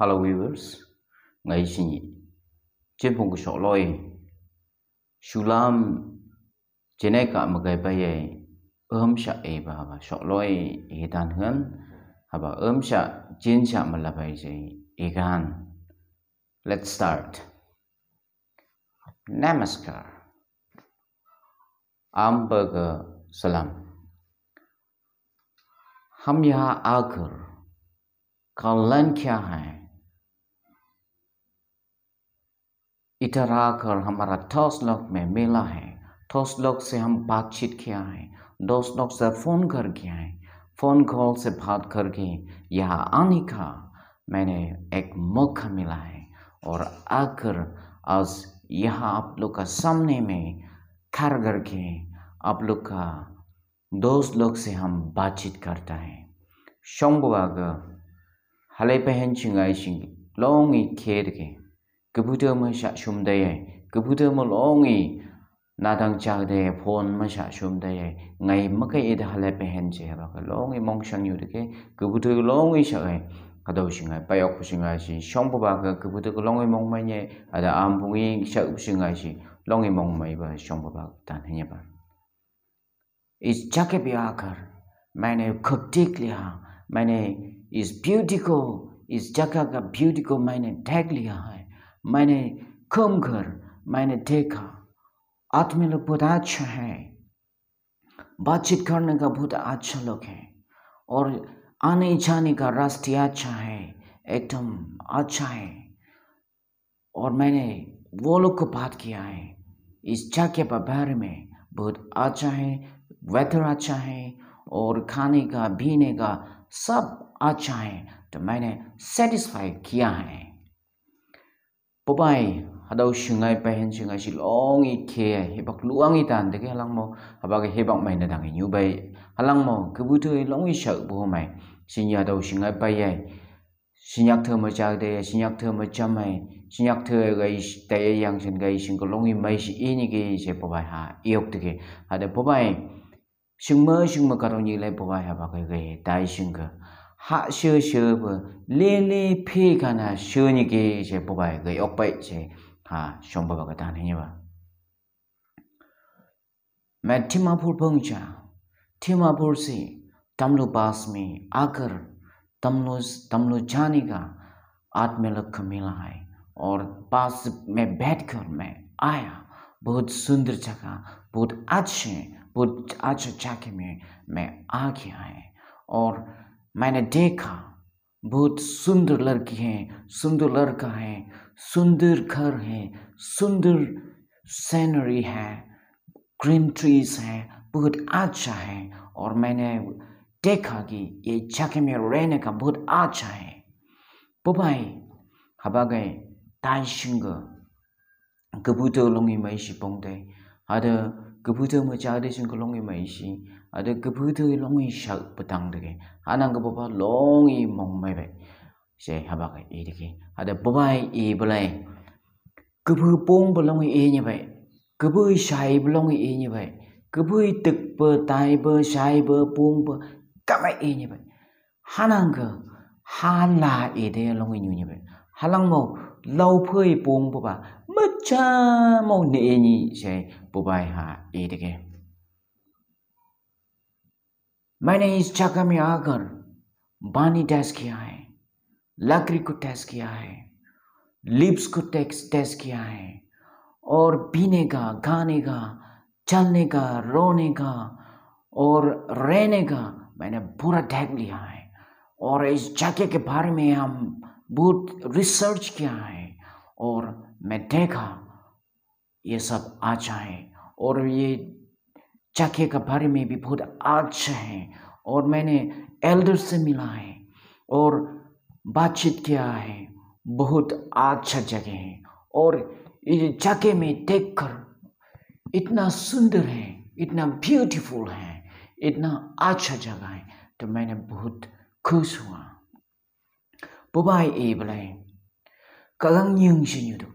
Hello viewers, ngày sinh nhị. Trên phòng của sổ lôi, Sulam trên này cả một cái bài ấy, ôm sợ ấy và bà sổ lôi ấy tàn hướng, và bà ôm sợ trên sợ mà là bài gì, ấy gan. Let's start. Namaskar. Amberger Salam. हम यहाँ आकर कल्याण क्या है इधर आकर हमारा ठोस लोग में मिला है ठोस लोग से हम बातचीत किया है दोस्त लोग से फ़ोन कर गया है फ़ोन कॉल से बात करके यहाँ आने का मैंने एक मौका मिला है और आकर आज यहाँ आप लोग का सामने में खर करके आप लोग का दोस्त लोग से हम बातचीत करता है शंभुआग हले पहन चिंगाई सिंह लोंग खेर के computer mà sẽ xung đây computer mà lo nghĩ na đang chờ đây phone mà sẽ xung đây ngày mất cái ít hà lệ bên hen chế bà cái lo nghĩ mong sang nhiều cái computer lo nghĩ sợ cái đầu sinh ngày bây giờ sinh ngày gì xong bà cái computer lo nghĩ mong mấy nhé ở đó am bung ý sợ sinh ngày gì lo nghĩ mong mấy bà xong bà tan hết nhé bà is chắc cái bia cả मैंने खुद देख लिया मैंने इस beauty को इस जगह का ब्यूटी को मैंने देख लिया है मैंने कम घर मैंने देखा आदमी लोग बहुत अच्छा है बातचीत करने का बहुत अच्छा लोग है और आने जाने का रास्ते अच्छा है एकदम अच्छा है और मैंने वो लोग को बात किया है इस जगह पर बारे में बहुत अच्छा है वेदर अच्छा है और खाने का पीने का सब अच्छा है तो मैंने सेटिस्फाई किया है bố popai hadaw shingai pa hen shingai shi cái ke mò luangi tan de ke halang mo đang hebak mai na dangi nyu bai halang mo kubu tu longi shau mày sinh nhật ya daw shingai pa ye sinh nhật thơ mà cha de sinh nhật thơ mà cha mai sinh nhật thơ gai ta ye yang shin gai shin ko longi mai shi i ni ge se popai ha iok de bố hada popai mơ ma shin cái ka ro ni bố popai ha ba cái ge dai sinh ka hạ sơ sơ bờ lê lê phê cả na sơ như cái sẽ bố bài gây ốc bậy sẽ hạ मैं थीमापुर पहुंचा थीमापुर से तमलो पास में आकर तमलो तमलो जाने का आत्मलक्ष्य मिला है और पास में बैठकर मैं आया बहुत सुंदर जगह बहुत अच्छे बहुत अच्छा जगह में मैं आ गया है और मैंने देखा बहुत सुंदर लड़की हैं सुंदर लड़का है सुंदर घर है सुंदर सैनरी है ग्रीन ट्रीज है बहुत अच्छा है और मैंने देखा कि ये जगह में रहने का बहुत अच्छा है बुबाई हबा गए ताइ सिंह कबूतर लुंगी मैं सिपोंग दे kaputu ma cha de sung kolong i mai shi ada kaputu long i sha patang de ke anang ka baba long i mong mai bai se haba ka i de ke ada babai i balai kapu pong ba long i ni bai kapu shai ba long i ni bai kapu tuk ba tai ba shai ba pong ba ka mai i ni bai hanang ka hala i de long i ni vậy halang mau lau phơi pong bu ba mau nệ ha ke My name is Chakami Agar. बानी test किया है लकड़ी को test किया है lips को test किया है और पीने का खाने का चलने का रोने का और रहने का मैंने पूरा टैग लिया है और इस जगह के बारे में हम बहुत रिसर्च किया है और मैं देखा ये सब अच्छा है और ये चाके के बारे में भी बहुत अच्छा है और मैंने एल्डर से मिला है और बातचीत किया है बहुत अच्छा जगह है और ये चाके में देख कर इतना सुंदर है इतना ब्यूटीफुल है इतना अच्छा जगह है तो मैंने बहुत खुश हुआ bubai e blai kalang nyung shinyu du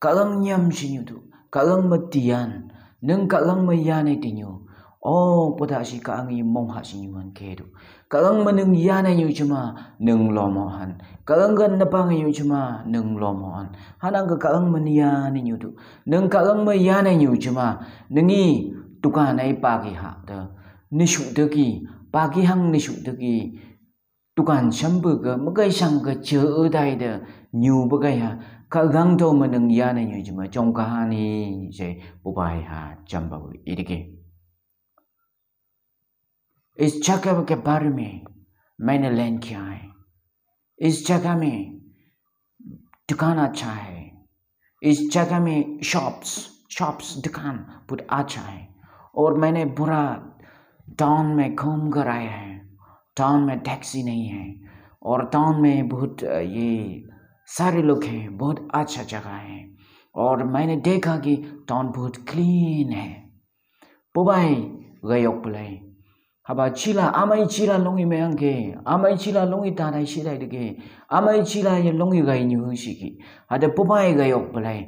kalang nyam shinyu du kalang matian neng kalang mayane tinyu o oh, pota shi ka angi mong ha shinyu an ke du kalang manung yane nyu chuma neng lomo han kalang gan na pang nyu chuma neng lomo han hanang ka kalang maniane nyu du neng kalang mayane nyu chuma nengi tukanai pagi ha da nishu de ki pagi hang nishu de ki tukan shambu ga magai sang ga che udai de nyu bagai ha ka gang to manang ya na nyu jima chong ka ni je bubai ha chamba bu ke इस जगह के बारे में मैंने learn किया है इस जगह में दुकान hai is इस me shops shops shops put बहुत अच्छा है और मैंने बुरा टाउन में घूम कर आया है टाउन में टैक्सी नहीं है और टाउन में बहुत ये सारे लोग हैं बहुत अच्छा जगह है और मैंने देखा कि टाउन बहुत क्लीन है पुबाई गयोग पुलाई हाबा चिला आमाई चीला लोंगी में अंगे आमाई चीला लोंगी तारा सिलाई दगे आमाई चीला ये लोंगी गई नि हुसिकी हादे पुबाई गयोग पुलाई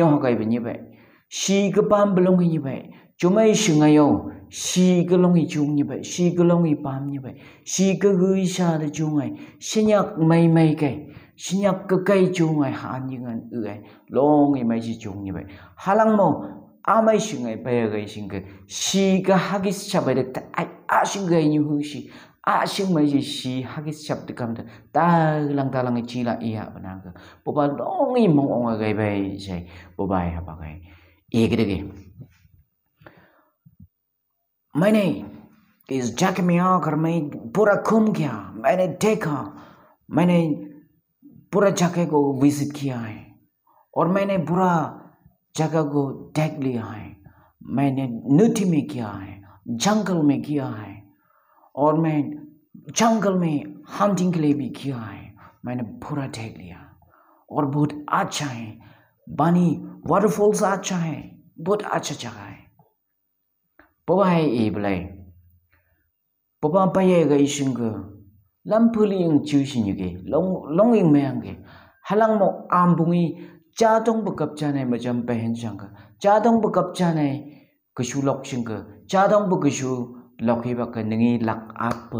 हो गई बनी भाई सी गबाम नहीं भाई chúng ngay chumai shingayo cái ga longi chung như vậy, bai cái ga longi bám như vậy, shi cái gửi sha để chung ngay, xin nhắc shinyak mai cái, xin nhắc cái kai chung ngay ai như yin an ấy, ai longi mai shi chung như vậy, ni bai halang ngay bây giờ bai ga shin ga shi ga hagis cha bai da ai a shin ga ni hu shi a shin mai shi shi cái cha da kam da ta lang ta lang chi la iya bana ga bo ba longi mong ong ga bai sai bo bai ha bà cái, e cái de मैंने इस जग में आकर मैं पूरा घूम गया मैंने देखा मैंने पूरा जगह को विजिट किया है और मैंने पूरा जगह को देख लिया है मैंने नदी में किया है जंगल में किया है और मैं जंगल में हंटिंग के लिए भी किया है मैंने पूरा देख लिया और बहुत अच्छा है बानी वाटरफॉल्स अच्छा है बहुत अच्छा जगह है pobai iblai e poba paye ga ishin ga lampuli ing chu shin yuge long long ing meang ge halang mo ambungi cha tong bu kap cha nai ma jam pe hen sang ga cha tong bu kap cha nai ku shu lok shin ga cha tong bu ku shu lok hi ba ka ningi lak ap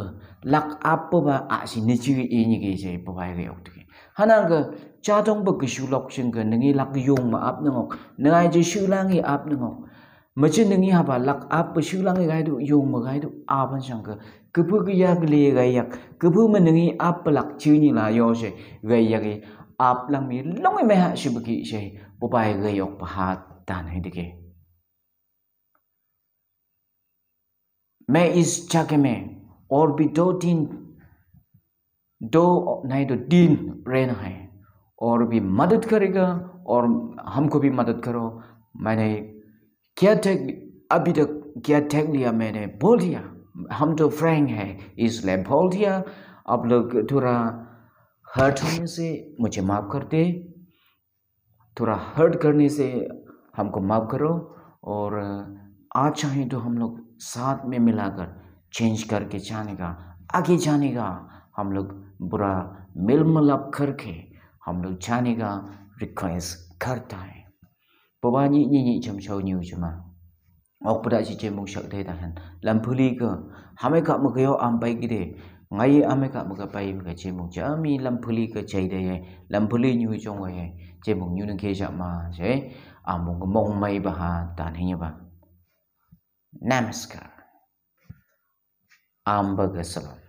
lak ap ba a si ni chi e ni ge je pobai ge ok ge hanang ga cha tong bu ku shu lok shin ga ningi lak yong ma ap nang ok ngai je shu lang hi ap nang ok मचे नंगी हाबा luck आप पशु लंगे गाय दो योग मगाय दो आपन शंक कपु गया ले आप लक चीनी ला यो से गया आप लंग लंगे मैं हा शिव की से गई ओक दिखे मैं इस जगह में और भी दो तीन दो नहीं तो तीन रहना है और भी मदद करेगा और हमको भी मदद करो मैंने क्या टेक अभी तक क्या टेक लिया मैंने बोल दिया हम तो फ्रेंक हैं इसलिए बोल दिया आप लोग थोड़ा हर्ट होने से मुझे माफ़ कर दे थोड़ा हर्ट करने से हमको माफ़ करो और आज चाहें तो हम लोग साथ में मिलाकर चेंज करके जाने का आगे जाने का हम लोग बुरा मिल मिलाप करके हम लोग जाने का रिक्वेस्ट करता है ပဝနိညိညိချမ်ချောညူချမဟောပဒစီချေမုံချက်တဲ့တဟန်လမ်ဖူလီကဟမေကမကယောအမ်ပိုက်ကိတဲ့ငါယအမေကမကပိုင်မကချေမုံချအမီလမ်ဖူလီကချေတဲ့ယလမ်ဖူလီညူချုံဝဲချေမုံညူနေခေချာမာချေအမုံကမုံမိုင်ဘာတန်ဟင်းညပါနမစကာအမ်ဘဂဆလာ